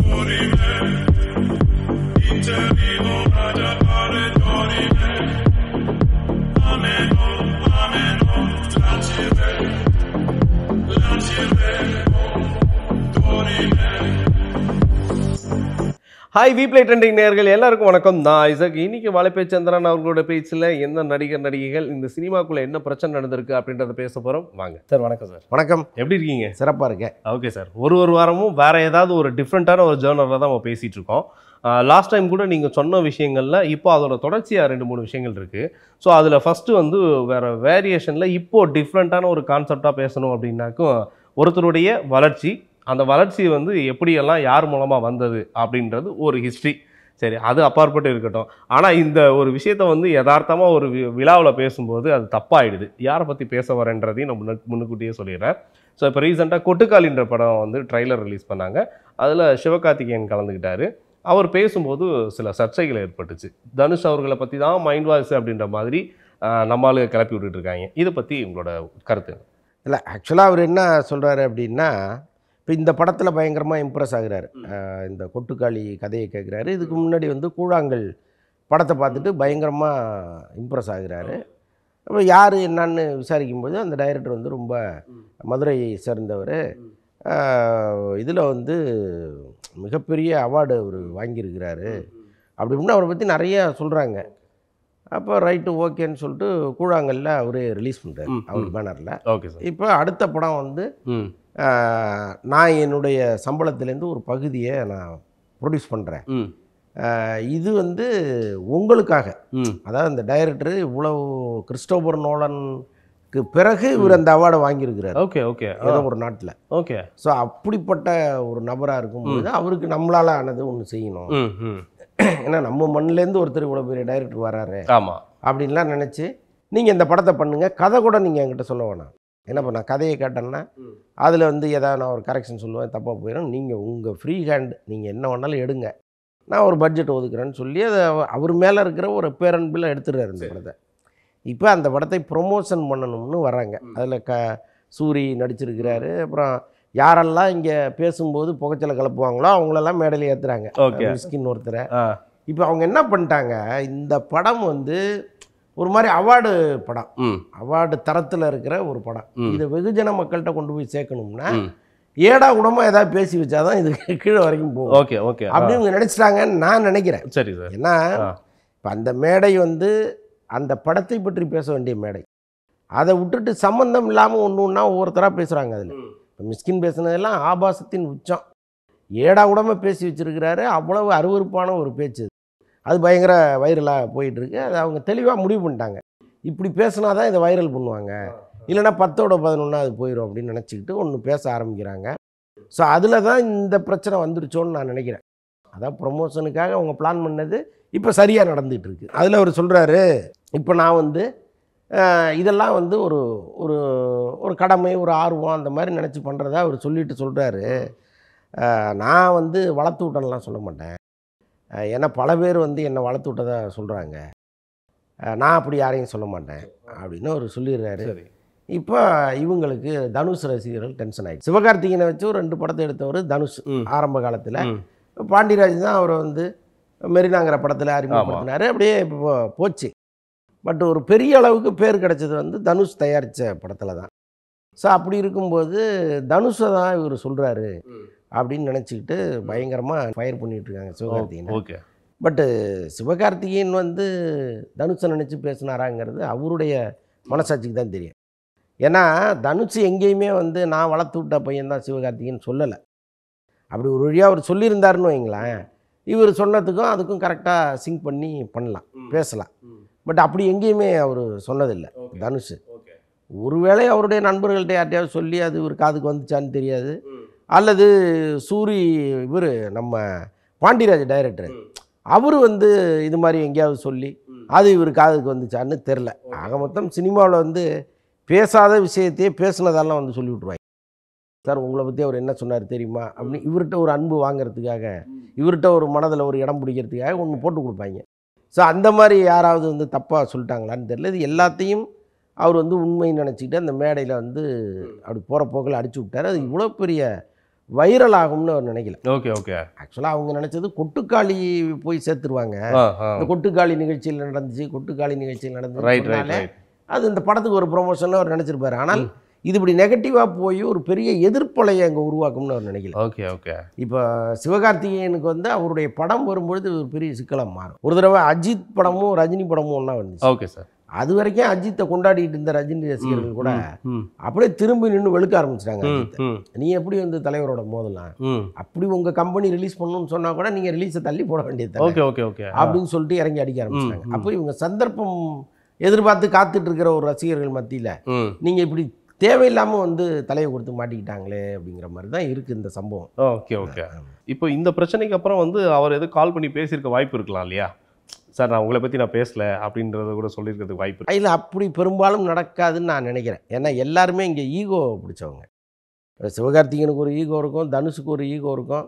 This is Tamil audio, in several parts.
Morime. ஹாய் பிளே ட்ரெண்டிங் நேர்கள் எல்லாருக்கும் வணக்கம் நான் இசக் இன்னைக்கு வலைப்பேச்சந்திரன் அவர்களோட பேச்சில் எந்த நடிகர் நடிகைகள் இந்த சினிமாக்குள்ளே என்ன பிரச்சனை நடந்திருக்கு அப்படின்றத பேச போகிறோம் வாங்க சார் வணக்கம் சார் வணக்கம் எப்படி இருக்கீங்க சிறப்பாக இருக்கேன் ஓகே சார் ஒரு ஒரு வாரமும் வேறு ஏதாவது ஒரு டிஃப்ரெண்ட்டான ஒரு ஜேர்னலில் தான் நம்ம பேசிகிட்டு இருக்கோம் லாஸ்ட் டைம் கூட நீங்கள் சொன்ன விஷயங்களில் இப்போ அதோட தொடர்ச்சியாக ரெண்டு மூணு விஷயங்கள் இருக்குது ஸோ அதில் ஃபஸ்ட்டு வந்து வேறு வேரியேஷனில் இப்போது டிஃப்ரெண்ட்டான ஒரு கான்செப்டாக பேசணும் அப்படின்னாக்கும் ஒருத்தருடைய வளர்ச்சி அந்த வளர்ச்சி வந்து எப்படியெல்லாம் யார் மூலமாக வந்தது அப்படின்றது ஒரு ஹிஸ்ட்ரி சரி அது அப்பாற்பட்டு இருக்கட்டும் ஆனால் இந்த ஒரு விஷயத்த வந்து யதார்த்தமாக ஒரு விழாவில் பேசும்போது அது தப்பாயிடுது யாரை பற்றி பேச வரேன்றதையும் நான் முன்ன முன்னுக்கூட்டியே சொல்லிடுறேன் ஸோ இப்போ ரீசெண்டாக கொட்டுக்காலின்ற படம் வந்து ட்ரைலர் ரிலீஸ் பண்ணாங்க அதில் சிவகார்த்திகேயன் கலந்துக்கிட்டார் அவர் பேசும்போது சில சர்ச்சைகள் ஏற்பட்டுச்சு தனுஷ் அவர்களை பற்றி தான் மைண்ட் வாய்ஸ் அப்படின்ற மாதிரி நம்மளுக்கு கிளப்பி விட்டுட்டு இருக்காங்க இதை பற்றி உங்களோட கருத்து இல்லை ஆக்சுவலாக அவர் என்ன சொல்கிறாரு அப்படின்னா இப்போ இந்த படத்தில் பயங்கரமாக இம்ப்ரெஸ் ஆகிறாரு இந்த கொட்டுக்காளி கதையை கேட்குறாரு இதுக்கு முன்னாடி வந்து கூழாங்கல் படத்தை பார்த்துட்டு பயங்கரமாக இம்ப்ரெஸ் ஆகிறாரு அப்போ யார் என்னான்னு விசாரிக்கும்போது அந்த டைரக்டர் வந்து ரொம்ப மதுரையை சேர்ந்தவர் இதில் வந்து மிகப்பெரிய அவார்டு அவர் வாங்கியிருக்கிறாரு அப்படி இப்படின்னு அவரை பற்றி நிறைய சொல்கிறாங்க அப்போ ரைட்டு ஓகேன்னு சொல்லிட்டு கூழாங்கல்ல அவரே ரிலீஸ் பண்ணுறாரு அவர் பேனரில் ஓகே சார் இப்போ அடுத்த படம் வந்து நான் என்னுடைய சம்பளத்திலேருந்து ஒரு பகுதியை நான் ப்ரொடியூஸ் பண்ணுறேன் இது வந்து உங்களுக்காக அதாவது இந்த டைரக்டர் இவ்வளவு கிறிஸ்டோபர் நோலனுக்கு பிறகு இவர் அந்த அவார்டை வாங்கியிருக்கிறார் ஓகே ஓகே ஏதோ ஒரு நாட்டில் ஓகே ஸோ அப்படிப்பட்ட ஒரு நபராக இருக்கும்போது அவருக்கு நம்மளால் ஆனது ஒன்று செய்யணும் ஏன்னா நம்ம மண்ணிலேருந்து ஒருத்தர் இவ்வளோ பெரிய டைரக்டர் வராரு ஆமாம் அப்படின்லாம் நினச்சி நீங்கள் இந்த படத்தை பண்ணுங்கள் கதை கூட நீங்கள் என்கிட்ட சொல்ல வேணாம் என்ன பண்ண கதையை கேட்டேன்னா அதில் வந்து எதாவது நான் ஒரு கரெக்ஷன் சொல்லுவேன் தப்பாக போயிடும் நீங்கள் உங்கள் ஃப்ரீ ஹேண்ட் நீங்கள் என்ன வேணாலும் எடுங்க நான் ஒரு பட்ஜெட் ஒதுக்குறேன்னு சொல்லி அதை அவர் மேலே இருக்கிற ஒரு பேரன்பில் எடுத்துடுறாரு இந்த படத்தை இப்போ அந்த படத்தை ப்ரொமோஷன் பண்ணணும்னு வராங்க அதில் க சூரி நடிச்சிருக்கிறாரு அப்புறம் யாரெல்லாம் இங்கே பேசும்போது புகைச்சலை கலப்புவாங்களோ அவங்களெல்லாம் மேடையில் ஏற்றுறாங்க மிஸ்கின் ஒருத்தரை இப்போ அவங்க என்ன பண்ணிட்டாங்க இந்த படம் வந்து ஒரு மாதிரி அவார்டு படம் அவார்டு தரத்தில் இருக்கிற ஒரு படம் இதை வெகுஜன மக்கள்கிட்ட கொண்டு போய் சேர்க்கணும்னா ஏடா உடம்பா ஏதாவது பேசி வச்சாதான் இது கீழே வரைக்கும் போகும் ஓகே ஓகே அப்படின்னு இவங்க நினச்சிட்டாங்கன்னு நான் நினைக்கிறேன் சரி சார் ஏன்னா இப்போ அந்த மேடை வந்து அந்த படத்தை பற்றி பேச வேண்டிய மேடை அதை விட்டுட்டு சம்மந்தம் இல்லாமல் ஒன்று ஒன்றா ஒவ்வொருத்தராக பேசுகிறாங்க அதில் இப்போ மிஸ்கின் பேசுனதெல்லாம் ஆபாசத்தின் உச்சம் ஏடா உடம்ப பேசி வச்சிருக்கிறாரு அவ்வளவு அருவறுப்பான ஒரு பேச்சு அது பயங்கர வைரலாக போயிட்டுருக்கு அது அவங்க தெளிவாக முடிவு பண்ணிட்டாங்க இப்படி பேசுனா தான் இதை வைரல் பண்ணுவாங்க இல்லைனா பத்தோட பதினொன்றா அது போயிடும் அப்படின்னு நினச்சிக்கிட்டு ஒன்று பேச ஆரம்பிக்கிறாங்க ஸோ அதில் தான் இந்த பிரச்சனை வந்துருச்சோன்னு நான் நினைக்கிறேன் அதான் ப்ரொமோஷனுக்காக அவங்க பிளான் பண்ணது இப்போ சரியாக நடந்துகிட்டு இருக்குது அதில் அவர் சொல்கிறாரு இப்போ நான் வந்து இதெல்லாம் வந்து ஒரு ஒரு ஒரு கடமை ஒரு ஆர்வம் அந்த மாதிரி நினச்சி பண்ணுறதா அவர் சொல்லிட்டு சொல்கிறாரு நான் வந்து வளர்த்து விட்டேன்லாம் சொல்ல மாட்டேன் ஏன்னா பல பேர் வந்து என்னை வளர்த்து விட்டதாக சொல்கிறாங்க நான் அப்படி யாரையும் சொல்ல மாட்டேன் அப்படின்னு அவர் சொல்லிடுறாரு இப்போ இவங்களுக்கு தனுஷ் ரசிகர்கள் டென்ஷன் ஆகிடுச்சு சிவகார்த்திகனை வச்சு ஒரு ரெண்டு படத்தை எடுத்தவர் தனுஷ் ஆரம்ப காலத்தில் பாண்டியராஜ் தான் அவரை வந்து மெரினாங்கிற படத்தில் அறிமுகப்படுத்தினார் அப்படியே இப்போ போச்சு பட் ஒரு பெரிய அளவுக்கு பேர் கிடச்சது வந்து தனுஷ் தயாரித்த படத்தில் தான் ஸோ அப்படி இருக்கும்போது தனுஷை தான் இவர் சொல்கிறாரு அப்படின்னு நினச்சிக்கிட்டு பயங்கரமாக ஃபயர் பண்ணிகிட்ருக்காங்க சிவகார்த்திகேயன் ஓகே பட்டு சிவகார்த்திகேயன் வந்து தனுஷை நினச்சி பேசினாராங்கிறது அவருடைய மனசாட்சிக்கு தான் தெரியும் ஏன்னா தனுஷ் எங்கேயுமே வந்து நான் வளர்த்து விட்ட பையன் தான் சிவகார்த்திகேயன் சொல்லலை அப்படி ஒரு வழியாக அவர் சொல்லியிருந்தாருன்னு வைங்களேன் இவர் சொன்னதுக்கும் அதுக்கும் கரெக்டாக சிங்க் பண்ணி பண்ணலாம் பேசலாம் பட் அப்படி எங்கேயுமே அவர் சொன்னதில்லை தனுஷு ஒருவேளை அவருடைய நண்பர்கள்ட்ட யார்ட்டையாவது சொல்லி அது ஒரு காதுக்கு வந்துச்சான்னு தெரியாது அல்லது சூரி இவர் நம்ம பாண்டியராஜ் டைரக்டர் அவர் வந்து இது மாதிரி எங்கேயாவது சொல்லி அது இவர் காதுக்கு வந்துச்சான்னு தெரில ஆக மொத்தம் சினிமாவில் வந்து பேசாத விஷயத்தையே பேசுனதெல்லாம் வந்து சொல்லி விட்ருவாங்க சார் உங்களை பற்றி அவர் என்ன சொன்னார் தெரியுமா அப்படின்னு இவர்கிட்ட ஒரு அன்பு வாங்கிறதுக்காக இவர்கிட்ட ஒரு மனதில் ஒரு இடம் பிடிக்கிறதுக்காக ஒன்று போட்டு கொடுப்பாங்க ஸோ அந்த மாதிரி யாராவது வந்து தப்பாக சொல்லிட்டாங்களான்னு தெரில இது எல்லாத்தையும் அவர் வந்து உண்மைன்னு நினச்சிக்கிட்டு அந்த மேடையில் வந்து அப்படி போகிற போக்கில் அடிச்சு விட்டார் அது இவ்வளோ பெரிய வைரல் ஆகும்னு அவர் நினைக்கல ஓகே ஓகே ஆக்சுவலாக அவங்க நினைச்சது கொட்டுக்காளி போய் சேர்த்துருவாங்க இந்த கொட்டுக்காளி நிகழ்ச்சியில் நடந்துச்சு கொட்டுக்காளி நிகழ்ச்சியில் நடந்து அது இந்த படத்துக்கு ஒரு ப்ரொமோஷன் அவர் நினைச்சிருப்பாரு ஆனால் இது இப்படி நெகட்டிவாக போய் ஒரு பெரிய எதிர்ப்பலையை அங்கே உருவாக்கும்னு அவர் நினைக்கல ஓகே ஓகே இப்போ சிவகார்த்திகேயனுக்கு வந்து அவருடைய படம் வரும்பொழுது ஒரு பெரிய சிக்கலாக மாறும் ஒரு தடவை அஜித் படமும் ரஜினி படமும் ஒன்றா வந்துச்சு ஓகே சார் அது வரைக்கும் அஜித்தை கொண்டாடிட்டு இருந்த ரஜினி ரசிகர்கள் கூட அப்படியே திரும்பி நின்று வெளுக்க ஆரம்பிச்சிட்டாங்க நீ எப்படி வந்து தலைவரோட மோதலாம் அப்படி உங்க கம்பெனி ரிலீஸ் பண்ணணும்னு சொன்னா கூட நீங்க ரிலீஸை தள்ளி போட வேண்டியது ஓகே ஓகே ஓகே அப்படின்னு சொல்லிட்டு இறங்கி அடிக்க ஆரம்பிச்சிட்டாங்க அப்போ இவங்க சந்தர்ப்பம் எதிர்பார்த்து காத்துட்டு இருக்கிற ஒரு ரசிகர்கள் மத்தியில் நீங்க இப்படி தேவையில்லாம வந்து தலையை கொடுத்து மாட்டிக்கிட்டாங்களே அப்படிங்கிற மாதிரி தான் இருக்கு இந்த சம்பவம் ஓகே ஓகே இப்போ இந்த பிரச்சனைக்கு அப்புறம் வந்து அவர் எதுவும் கால் பண்ணி பேசியிருக்க வாய்ப்பு இருக்கலாம் இல்லையா சார் நான் உங்களை பற்றி நான் பேசலை அப்படின்றத கூட சொல்லியிருக்கிறது வாய்ப்பு இல்லை அப்படி பெரும்பாலும் நடக்காதுன்னு நான் நினைக்கிறேன் ஏன்னா எல்லாருமே இங்கே ஈகோ பிடிச்சவங்க சிவகார்த்திகனுக்கு ஒரு ஈகோ இருக்கும் தனுஷுக்கு ஒரு ஈகோ இருக்கும்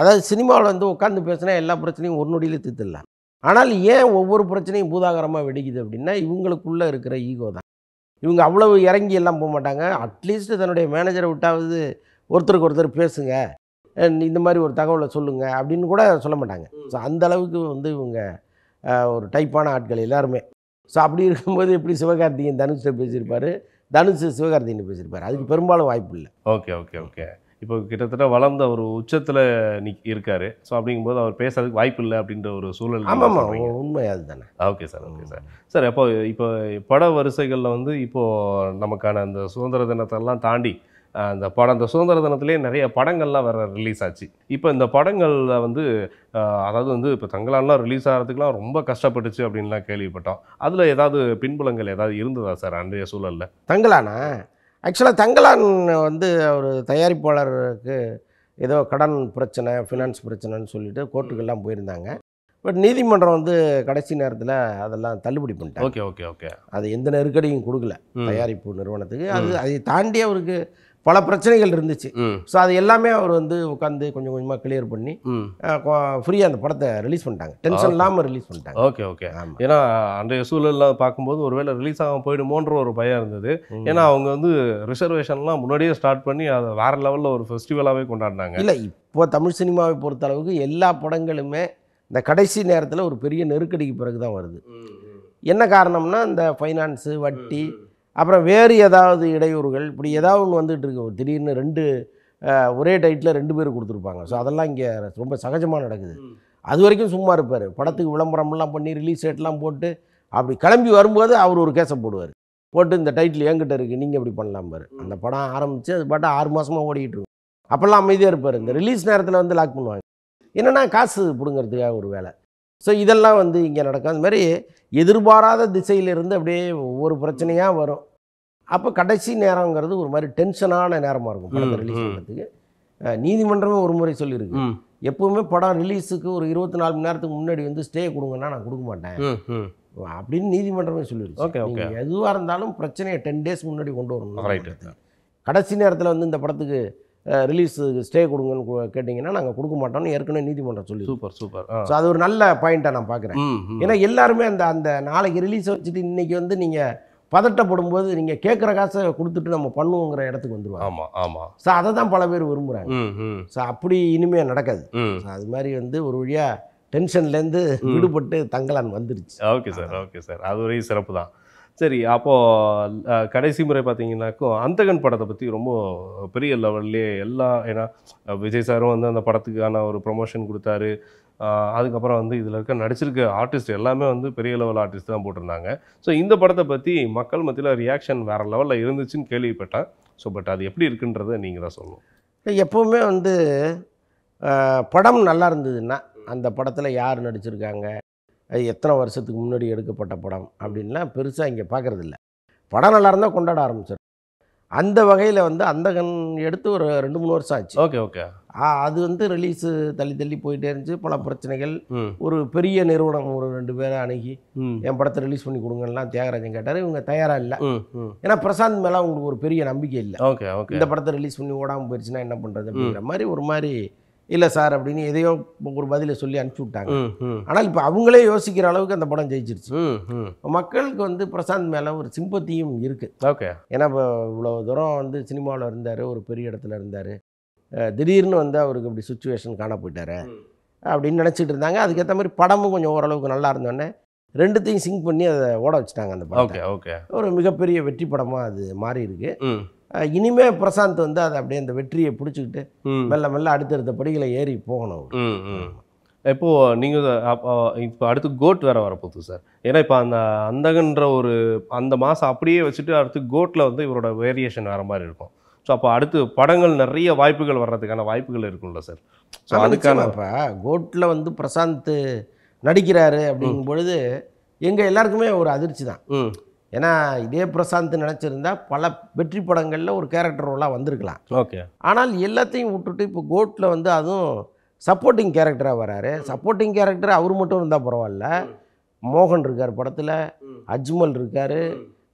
அதாவது சினிமாவில் வந்து உட்காந்து பேசுனா எல்லா பிரச்சனையும் ஒரு நொடியில் தீர்த்துடலாம் ஆனால் ஏன் ஒவ்வொரு பிரச்சனையும் பூதாகரமாக வெடிக்குது அப்படின்னா இவங்களுக்குள்ளே இருக்கிற ஈகோ தான் இவங்க அவ்வளவு இறங்கி எல்லாம் போக மாட்டாங்க அட்லீஸ்ட் தன்னுடைய மேனேஜரை விட்டாவது ஒருத்தருக்கு ஒருத்தர் பேசுங்க இந்த மாதிரி ஒரு தகவலை சொல்லுங்கள் அப்படின்னு கூட சொல்ல மாட்டாங்க ஸோ அந்த அளவுக்கு வந்து இவங்க ஒரு டைப்பான ஆட்கள் எல்லாருமே ஸோ அப்படி இருக்கும்போது எப்படி சிவகார்த்திகன் தனுஷ்ட பேசியிருப்பார் தனுஷ் சிவகார்த்திகன் பேசியிருப்பார் அதுக்கு பெரும்பாலும் வாய்ப்பு இல்லை ஓகே ஓகே ஓகே இப்போ கிட்டத்தட்ட வளர்ந்த ஒரு உச்சத்தில் நிக் இருக்காரு ஸோ அப்படிங்கும்போது அவர் பேசுறதுக்கு வாய்ப்பு இல்லை அப்படின்ற ஒரு சூழல் ஆமாம் ஆமாம் உண்மை அதுதானே okay sir okay sir sir அப்போ இப்போ பட வரிசைகளில் வந்து இப்போது நமக்கான அந்த சுதந்திர தினத்தெல்லாம் தாண்டி அந்த படம் அந்த சுதந்திர தினத்துலேயே நிறைய படங்கள்லாம் வேறு ரிலீஸ் ஆச்சு இப்போ இந்த படங்களில் வந்து அதாவது வந்து இப்போ தங்களான்லாம் ரிலீஸ் ஆகிறதுக்குலாம் ரொம்ப கஷ்டப்பட்டுச்சு அப்படின்லாம் கேள்விப்பட்டோம் அதில் ஏதாவது பின்புலங்கள் ஏதாவது இருந்ததா சார் அன்றைய சூழலில் தங்களானா ஆக்சுவலாக தங்களான் வந்து ஒரு தயாரிப்பாளருக்கு ஏதோ கடன் பிரச்சனை ஃபினான்ஸ் பிரச்சனைன்னு சொல்லிட்டு கோர்ட்டுக்கெல்லாம் போயிருந்தாங்க பட் நீதிமன்றம் வந்து கடைசி நேரத்தில் அதெல்லாம் தள்ளுபடி பண்ணிட்டேன் ஓகே ஓகே ஓகே அது எந்த நெருக்கடியும் கொடுக்கல தயாரிப்பு நிறுவனத்துக்கு அது அதை தாண்டி அவருக்கு பல பிரச்சனைகள் இருந்துச்சு ஸோ அது எல்லாமே அவர் வந்து உட்காந்து கொஞ்சம் கொஞ்சமாக கிளியர் பண்ணி ஃப்ரீயாக அந்த படத்தை ரிலீஸ் பண்ணிட்டாங்க டென்ஷன் இல்லாமல் ரிலீஸ் பண்ணிட்டாங்க ஓகே ஓகே ஏன்னா அன்றைய சூழலில் பார்க்கும்போது ஒருவேளை ரிலீஸ் ஆக போயிடுமோன்ற ஒரு பயம் இருந்தது ஏன்னா அவங்க வந்து ரிசர்வேஷன்லாம் முன்னாடியே ஸ்டார்ட் பண்ணி அதை வேறு லெவலில் ஒரு ஃபெஸ்டிவலாகவே கொண்டாடினாங்க இல்லை இப்போ தமிழ் சினிமாவை பொறுத்த அளவுக்கு எல்லா படங்களுமே இந்த கடைசி நேரத்தில் ஒரு பெரிய நெருக்கடிக்கு பிறகு தான் வருது என்ன காரணம்னா இந்த ஃபைனான்ஸு வட்டி அப்புறம் வேறு ஏதாவது இடையூறுகள் இப்படி ஏதாவது ஒன்று வந்துகிட்டு இருக்கு திடீர்னு ரெண்டு ஒரே டைட்டில் ரெண்டு பேர் கொடுத்துருப்பாங்க ஸோ அதெல்லாம் இங்கே ரொம்ப சகஜமாக நடக்குது அது வரைக்கும் சும்மா இருப்பார் படத்துக்கு விளம்பரம்லாம் பண்ணி ரிலீஸ் டேட்லாம் போட்டு அப்படி கிளம்பி வரும்போது அவர் ஒரு கேஸை போடுவார் போட்டு இந்த டைட்டில் என்கிட்ட இருக்குது நீங்கள் இப்படி பண்ணலாம் பாரு அந்த படம் ஆரம்பித்து அது பாட்டு ஆறு மாதமாக ஓடிக்கிட்டு இருக்கும் அப்போல்லாம் அமைதியாக இருப்பார் இந்த ரிலீஸ் நேரத்தில் வந்து லாக் பண்ணுவாங்க என்னென்னா காசு பிடுங்கிறதுக்காக ஒரு வேலை ஸோ இதெல்லாம் வந்து இங்கே நடக்கும் அது மாதிரி எதிர்பாராத திசையிலிருந்து அப்படியே ஒவ்வொரு பிரச்சனையாக வரும் அப்போ கடைசி நேரங்கிறது ஒரு மாதிரி டென்ஷனான நேரமாக இருக்கும் படத்தை ரிலீஸ் பண்ணுறதுக்கு நீதிமன்றமே ஒரு முறை சொல்லியிருக்கு எப்பவுமே படம் ரிலீஸுக்கு ஒரு இருபத்தி நாலு மணி நேரத்துக்கு முன்னாடி வந்து ஸ்டே கொடுங்கன்னா நான் கொடுக்க மாட்டேன் அப்படின்னு நீதிமன்றமே சொல்லிடுச்சு ஓகே ஓகே எதுவாக இருந்தாலும் பிரச்சனையை டென் டேஸ் முன்னாடி கொண்டு வரணும் கடைசி நேரத்தில் வந்து இந்த படத்துக்கு ரிலீஸு ஸ்டே கொடுங்கன்னு கேட்டிங்கன்னா நாங்கள் கொடுக்க மாட்டோம்னு ஏற்கனவே நீதிமன்றம் சொல்லி சூப்பர் சூப்பர் ஸோ அது ஒரு நல்ல பாயிண்ட்டாக நான் பார்க்குறேன் ஏன்னா எல்லாருமே அந்த அந்த நாளைக்கு ரிலீஸை வச்சுட்டு இன்றைக்கி வந்து நீங்கள் பதட்டப்படும் போது நீங்கள் கேட்குற காசை கொடுத்துட்டு நம்ம பண்ணுவோங்கிற இடத்துக்கு வந்துடுவோம் ஆமாம் ஆமாம் ஸோ அதை தான் பல பேர் விரும்புகிறாங்க ஸோ அப்படி இனிமேல் நடக்காது அது மாதிரி வந்து ஒரு வழியாக டென்ஷன்லேருந்து விடுபட்டு தங்கலான் வந்துருச்சு ஓகே சார் ஓகே சார் அது ஒரு சிறப்பு தான் சரி அப்போது கடைசி முறை பார்த்தீங்கன்னாக்கும் அந்தகன் படத்தை பற்றி ரொம்ப பெரிய லெவல்லே எல்லா ஏன்னா விஜய் சாரும் வந்து அந்த படத்துக்கான ஒரு ப்ரொமோஷன் கொடுத்தாரு அதுக்கப்புறம் வந்து இதில் இருக்க நடிச்சிருக்க ஆர்டிஸ்ட் எல்லாமே வந்து பெரிய லெவல் ஆர்டிஸ்ட் தான் போட்டிருந்தாங்க ஸோ இந்த படத்தை பற்றி மக்கள் மத்தியில் ரியாக்ஷன் வேறு லெவலில் இருந்துச்சுன்னு கேள்விப்பட்டேன் ஸோ பட் அது எப்படி இருக்குன்றதை நீங்கள் தான் சொல்லணும் எப்போவுமே வந்து படம் நல்லா இருந்ததுன்னா அந்த படத்தில் யார் நடிச்சிருக்காங்க அது எத்தனை வருஷத்துக்கு முன்னாடி எடுக்கப்பட்ட படம் அப்படின்லாம் பெருசாக இங்கே பார்க்குறதில்ல படம் நல்லா இருந்தால் கொண்டாட ஆரம்பிச்சிடும் அந்த வகையில் வந்து அந்த கண் எடுத்து ஒரு ரெண்டு மூணு வருஷம் ஆச்சு ஓகே ஓகே அது வந்து ரிலீஸு தள்ளி தள்ளி போயிட்டே இருந்துச்சு பல பிரச்சனைகள் ஒரு பெரிய நிறுவனம் ஒரு ரெண்டு பேரை அணுகி என் படத்தை ரிலீஸ் பண்ணி கொடுங்கலாம் தியாகராஜன் கேட்டார் இவங்க தயாராக இல்லை ஏன்னா பிரசாந்த் மேலே அவங்களுக்கு ஒரு பெரிய நம்பிக்கை இல்லை ஓகே ஓகே இந்த படத்தை ரிலீஸ் பண்ணி ஓடாமல் போயிடுச்சுன்னா என்ன பண்ணுறது அப்படிங்கிற மாதிரி ஒரு மாதிரி இல்லை சார் அப்படின்னு எதையோ ஒரு பதிலை சொல்லி அனுப்பிச்சி விட்டாங்க ஆனால் இப்போ அவங்களே யோசிக்கிற அளவுக்கு அந்த படம் ஜெயிச்சிருச்சு மக்களுக்கு வந்து பிரசாந்த் மேலே ஒரு சிம்பத்தியும் இருக்குது ஓகே ஏன்னா இப்போ இவ்வளோ தூரம் வந்து சினிமாவில் இருந்தார் ஒரு பெரிய இடத்துல இருந்தார் திடீர்னு வந்து அவருக்கு இப்படி சுச்சுவேஷன் காண போயிட்டாரு அப்படின்னு நினச்சிட்டு இருந்தாங்க அதுக்கேற்ற மாதிரி படமும் கொஞ்சம் ஓரளவுக்கு நல்லா இருந்தோடனே ரெண்டுத்தையும் சிங்க் பண்ணி அதை ஓட வச்சுட்டாங்க அந்த படம் ஓகே ஓகே ஒரு மிகப்பெரிய வெற்றி படமாக அது மாறி இருக்குது இனிமே பிரசாந்த் வந்து அதை அப்படியே அந்த வெற்றியை பிடிச்சிக்கிட்டு மெல்ல மெல்ல அடுத்தடுத்த படிகளை ஏறி போகணும் இப்போது நீங்கள் இப்போ அடுத்து கோட் வேறு வரப்போகுது சார் ஏன்னா இப்போ அந்த அந்தகன்ற ஒரு அந்த மாதம் அப்படியே வச்சுட்டு அடுத்து கோட்டில் வந்து இவரோட வேரியேஷன் வேறு மாதிரி இருக்கும் ஸோ அப்போ அடுத்து படங்கள் நிறைய வாய்ப்புகள் வர்றதுக்கான வாய்ப்புகள் இருக்கும்ல சார் ஸோ அதுக்கான இப்போ கோட்டில் வந்து பிரசாந்த் நடிக்கிறாரு அப்படிங்கும் பொழுது எங்கள் எல்லாருக்குமே ஒரு அதிர்ச்சி தான் ஏன்னா இதே பிரசாந்த் நினச்சிருந்தா பல வெற்றி படங்களில் ஒரு கேரக்டர் ரோலாக வந்திருக்கலாம் ஓகே ஆனால் எல்லாத்தையும் விட்டுட்டு இப்போ கோட்டில் வந்து அதுவும் சப்போர்ட்டிங் கேரக்டராக வராரு சப்போர்ட்டிங் கேரக்டர் அவர் மட்டும் இருந்தால் பரவாயில்ல மோகன் இருக்கார் படத்தில் அஜ்மல் இருக்கார்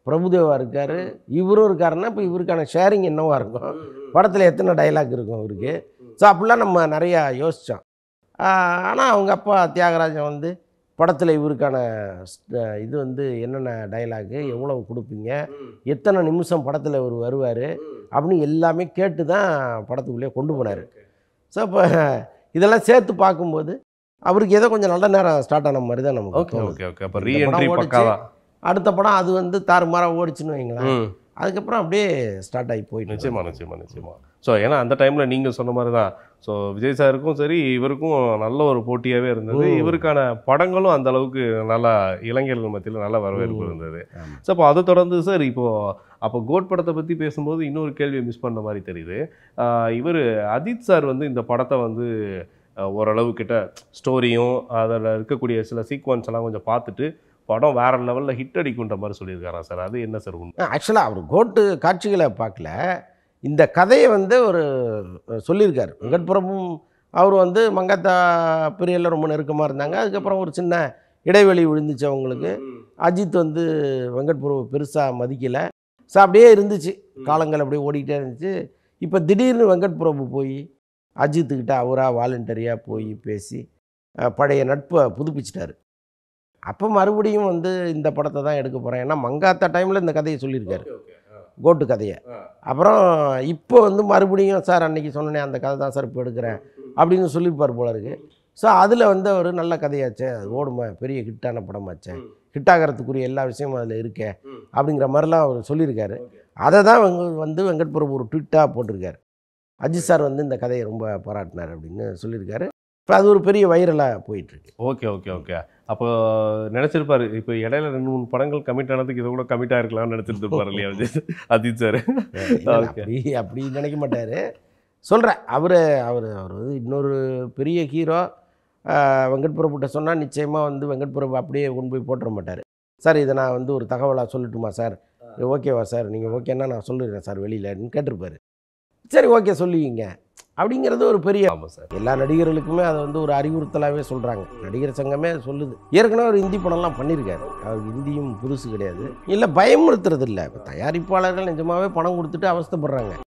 பிரபுதேவா இருக்கார் இவரும் இருக்காருன்னா இப்போ இவருக்கான ஷேரிங் என்னவாக இருக்கும் படத்தில் எத்தனை டைலாக் இருக்கும் அவருக்கு ஸோ அப்படிலாம் நம்ம நிறையா யோசித்தோம் ஆனால் அவங்க அப்பா தியாகராஜன் வந்து படத்தில் இவருக்கான இது வந்து என்னென்ன டைலாகு எவ்வளவு கொடுப்பீங்க எத்தனை நிமிஷம் படத்தில் இவர் வருவார் அப்படின்னு எல்லாமே கேட்டு தான் படத்துக்குள்ளேயே கொண்டு போனார் ஸோ இப்போ இதெல்லாம் சேர்த்து பார்க்கும்போது அவருக்கு ஏதோ கொஞ்சம் நல்ல நேரம் ஸ்டார்ட் ஆன மாதிரி தான் நமக்கு ஓகே ஓகே ஓகே அப்போ ரீஎன்ட்ரி அடுத்த படம் அது வந்து தாறுமாறாக ஓடிச்சுன்னு வைங்களேன் அதுக்கப்புறம் அப்படியே ஸ்டார்ட் ஆகி போயிட்டு நிச்சயமா நிச்சயமா நிச்சயமா ஸோ ஏன்னா அந்த டைமில் நீங்கள் சொன்ன மாதிரி தான் ஸோ விஜய் சாருக்கும் சரி இவருக்கும் நல்ல ஒரு போட்டியாகவே இருந்தது இவருக்கான படங்களும் அந்த அளவுக்கு நல்லா இளைஞர்கள் மத்தியில் நல்லா வரவேற்பு இருந்தது ஸோ அப்போ அதை தொடர்ந்து சார் இப்போது அப்போ கோட் படத்தை பற்றி பேசும்போது இன்னொரு கேள்வியை மிஸ் பண்ண மாதிரி தெரியுது இவர் அஜித் சார் வந்து இந்த படத்தை வந்து ஓரளவு கிட்ட ஸ்டோரியும் அதில் இருக்கக்கூடிய சில சீக்வன்ஸ் எல்லாம் கொஞ்சம் பார்த்துட்டு படம் வேறு லெவலில் ஹிட் அடிக்குன்ற மாதிரி சொல்லியிருக்காரா சார் அது என்ன சார் ஆக்சுவலாக அவர் கோட்டு காட்சிகளை பார்க்கல இந்த கதையை வந்து ஒரு சொல்லியிருக்கார் வெங்கட்புரமும் அவர் வந்து மங்காத்தா பிரியலில் ரொம்ப நெருக்கமாக இருந்தாங்க அதுக்கப்புறம் ஒரு சின்ன இடைவெளி விழுந்துச்சு அவங்களுக்கு அஜித் வந்து வெங்கட்புரவை பெருசாக மதிக்கலை ஸோ அப்படியே இருந்துச்சு காலங்கள் அப்படியே ஓடிக்கிட்டே இருந்துச்சு இப்போ திடீர்னு வெங்கட் பிரபு போய் அஜித்துக்கிட்ட அவராக வாலண்டரியாக போய் பேசி பழைய நட்பை புதுப்பிச்சிட்டாரு அப்போ மறுபடியும் வந்து இந்த படத்தை தான் எடுக்க போகிறேன் ஏன்னா மங்காத்த டைமில் இந்த கதையை சொல்லியிருக்காரு கோட்டு கதையை அப்புறம் இப்போ வந்து மறுபடியும் சார் அன்னைக்கு சொன்னேன் அந்த கதை தான் சார் இப்போ எடுக்கிறேன் அப்படின்னு சொல்லியிருப்பார் போல இருக்குது ஸோ அதில் வந்து ஒரு நல்ல கதையாச்சே அது ஓடுமா பெரிய ஹிட்டான படமாச்சே ஹிட் ஆகிறதுக்குரிய எல்லா விஷயமும் அதில் இருக்கே அப்படிங்கிற மாதிரிலாம் அவர் சொல்லியிருக்காரு அதை தான் வந்து வெங்கட் பிரபு ஒரு ட்விட்டாக போட்டிருக்காரு அஜித் சார் வந்து இந்த கதையை ரொம்ப பாராட்டினார் அப்படின்னு சொல்லியிருக்காரு இப்போ அது ஒரு பெரிய வைரலாக போயிட்டுருக்கு ஓகே ஓகே ஓகே அப்போ நினச்சிருப்பாரு இப்போ இடையில ரெண்டு மூணு படங்கள் கமிட் ஆனதுக்கு இதை கூட கமிட் ஆகிருக்கலாம்னு நினச்சிருந்துருப்பார் இல்லையா விஜய் அஜித் சார் அப்படி நினைக்க மாட்டார் சொல்கிறேன் அவர் அவர் அவர் வந்து இன்னொரு பெரிய ஹீரோ வெங்கட்புரப்புட்ட சொன்னால் நிச்சயமாக வந்து பிரபு அப்படியே கொண்டு போய் போட்டுற மாட்டார் சார் இதை நான் வந்து ஒரு தகவலாக சொல்லட்டுமா சார் ஓகேவா சார் நீங்கள் ஓகேன்னா நான் சொல்லிடுறேன் சார் வெளியிலன்னு கேட்டிருப்பாரு சரி ஓகே சொல்லுவீங்க அப்படிங்கிறது ஒரு பெரிய ஆமாம் சார் எல்லா நடிகர்களுக்குமே அதை வந்து ஒரு அறிவுறுத்தலாகவே சொல்கிறாங்க நடிகர் சங்கமே சொல்லுது ஏற்கனவே ஒரு ஹிந்தி படம்லாம் பண்ணியிருக்காரு அவர் ஹிந்தியும் புதுசு கிடையாது இல்லை பயமுறுத்துறது இல்லை தயாரிப்பாளர்கள் நிஜமாகவே பணம் கொடுத்துட்டு அவஸ்தப்படுறாங்க